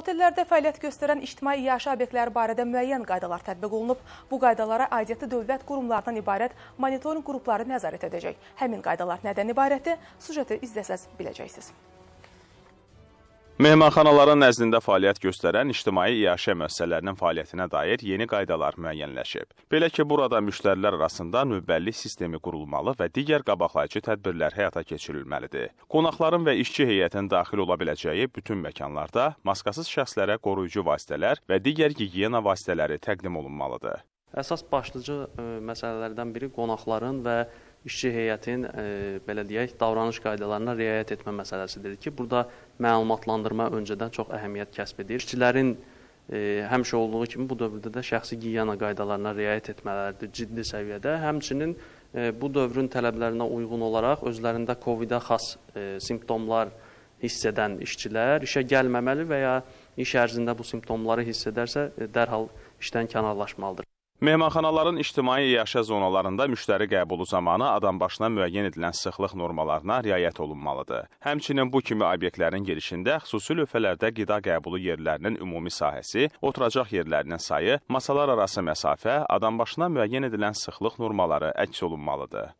Otellərdə fəaliyyət göstərən ictimai yaşa obyektləri barədə müəyyən qaydalar tətbiq olunub. Bu qaydalara aidiyyətli dövlət qurumlarından ibarət monitorinq qrupları nəzarət edəcək. Həmin qaydalar nədən ibarətdir? Sujeti izləsəz biləcəksiniz. Mehmanxanaların nəzdində fəaliyyət göstərən ictimai iaşə müəssisələrinin fəaliyyətinə dair yeni qaydalar müəyyənləşib. Belə ki, burada müştərilər arasında növbəllik sistemi qurulmalı və digər qabaqlayıcı tədbirlər həyata keçirilməlidir. Qonaqların və işçi heyətinin daxil ola biləcəyi bütün məkanlarda maskasız şəxslərə qoruyucu vasitələr və digər gigiyena vasitələri təqdim olunmalıdır. Əsas başlıca e, məsələlərdən biri qonaqların və işçi heyətin e, belə deyək, davranış qaydalarına riayət etmə məsələsidir ki, burada məlumatlandırma öncədən çox əhəmiyyət kəsb edir. İşçilərin e, həmişə olduğu kimi bu dövrdə də şəxsi gigiyena qaydalarına riayət etmələrdir ciddi səviyyədə. Həmçinin e, bu dövrün tələblərinə uyğun olaraq özlərində COVID-ə xas e, simptomlar hiss edən işçilər işə gəlməməli və ya iş ərzində bu simptomları hiss edərsə e, dərhal işdən kənarlaşmalıdır. Mehmanxanaların ictimai yaşa zonalarında müştəri qəbulu zamanı adam başına müəyyən edilən sıxlıq normalarına riayət olunmalıdır. Həmçinin bu kimi obyektlərin girişində xüsusi lövhələrdə qida qəbulu yerlərinin ümumi sahəsi, oturacaq yerlərinin sayı, masalar arası məsafə, adam başına müəyyən edilən sıxlıq normalarları əks olunmalıdır.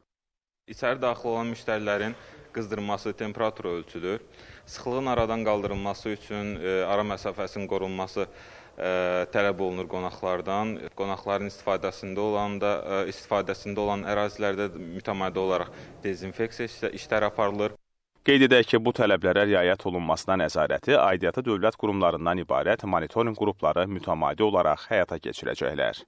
İçəri daxil olan müştərilərin qızdırılması temperatura ölçülür. Sıxlığın aradan qaldırılması üçün e, ara məsafəsinin qorunması ə, e, tələb olunur qonaqlardan. Qonaqların istifadəsində olan da ə, e, istifadəsində olan ərazilərdə mütəmadi olaraq dezinfeksiya işləri aparılır. Qeyd edək ki, bu tələblərə riayət olunmasına nəzarəti aidiyyatı dövlət qurumlarından ibarət monitorinq qrupları mütəmadi olaraq həyata keçirəcəklər.